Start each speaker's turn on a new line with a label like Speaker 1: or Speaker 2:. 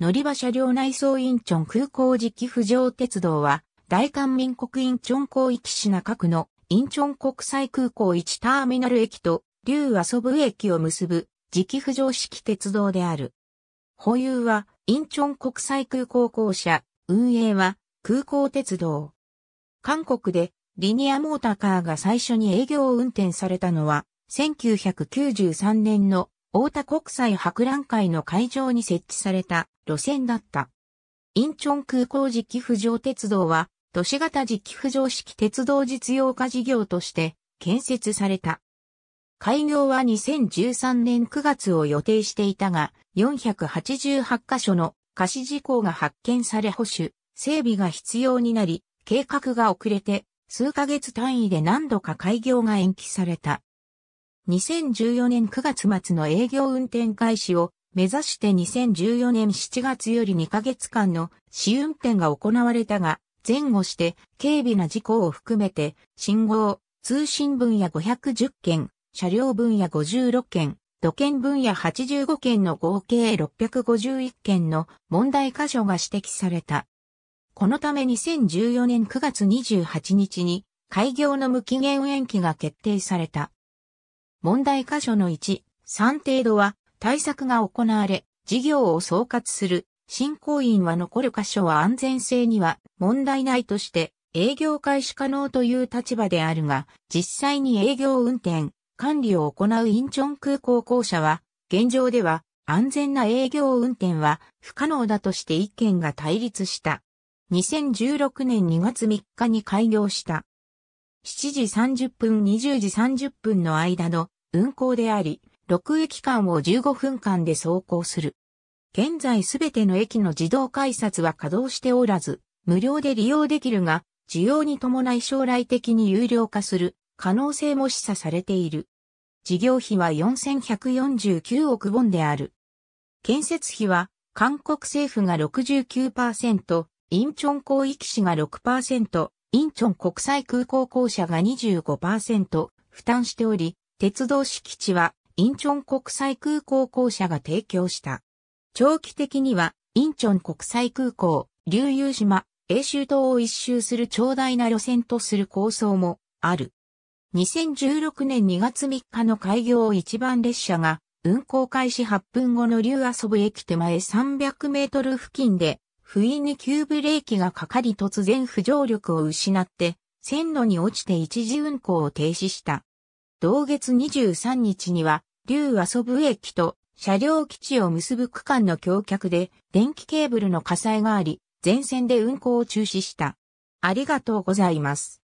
Speaker 1: 乗り場車両内装インチョン空港時期浮上鉄道は、大韓民国インチョン広域市中区のインチョン国際空港1ターミナル駅と竜遊ぶ駅を結ぶ時期浮上式鉄道である。保有はインチョン国際空港公社、運営は空港鉄道。韓国でリニアモーターカーが最初に営業運転されたのは、1993年の大田国際博覧会の会場に設置された路線だった。インチョン空港時期浮上鉄道は、都市型時期浮上式鉄道実用化事業として建設された。開業は2013年9月を予定していたが、488カ所の貸し事項が発見され保守、整備が必要になり、計画が遅れて、数ヶ月単位で何度か開業が延期された。2014年9月末の営業運転開始を目指して2014年7月より2ヶ月間の試運転が行われたが、前後して軽微な事故を含めて、信号、通信分野510件、車両分野56件、土建分野85件の合計651件の問題箇所が指摘された。このため2014年9月28日に開業の無期限延期が決定された。問題箇所の1、3程度は対策が行われ、事業を総括する新行員は残る箇所は安全性には問題ないとして営業開始可能という立場であるが、実際に営業運転、管理を行うインチョン空港公社は、現状では安全な営業運転は不可能だとして意見が対立した。2016年2月3日に開業した。7時30分20時30分の間の運行であり、6駅間を15分間で走行する。現在すべての駅の自動改札は稼働しておらず、無料で利用できるが、需要に伴い将来的に有料化する可能性も示唆されている。事業費は4149億ウォンである。建設費は韓国政府が69%、インチョン広域市が6%、インチョン国際空港公社が25%負担しており、鉄道敷地はインチョン国際空港公社が提供した。長期的には、インチョン国際空港、流遊島、永州島を一周する長大な路線とする構想もある。2016年2月3日の開業一番列車が運行開始8分後の竜遊ぶ駅手前300メートル付近で不意に急ブレーキがかかり突然浮上力を失って線路に落ちて一時運行を停止した。同月23日には、竜遊ぶ駅と車両基地を結ぶ区間の橋脚で電気ケーブルの火災があり、全線で運行を中止した。ありがとうございます。